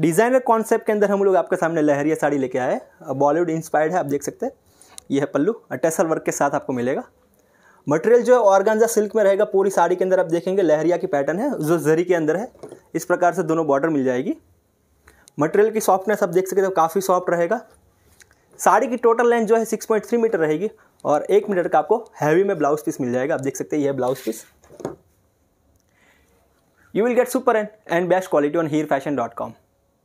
designer concept के अंदर हम लोग आपके सामने लहरिया साड़ी लेके आए बॉलीवुड इंस्पायर्ड है आप देख सकते हैं ये है पल्लू अटेसर वर्क के साथ आपको मिलेगा मटेरियल जो है ऑर्गेंजा सिल्क में रहेगा पूरी साड़ी के अंदर आप देखेंगे लहरिया की पैटर्न है जो जरी के अंदर है इस प्रकार से दोनों बॉर्डर मिल जाएगी मटेरियल की सॉफ्टनेस आप देख सकते हो काफ़ी सॉफ्ट रहेगा साड़ी की टोटल लेंथ जो है 6.3 मीटर रहेगी और एक मीटर का आपको हैवी में ब्लाउज पीस मिल जाएगा आप देख सकते हैं यह blouse piece you will get super and and best quality on Heer fashion dot com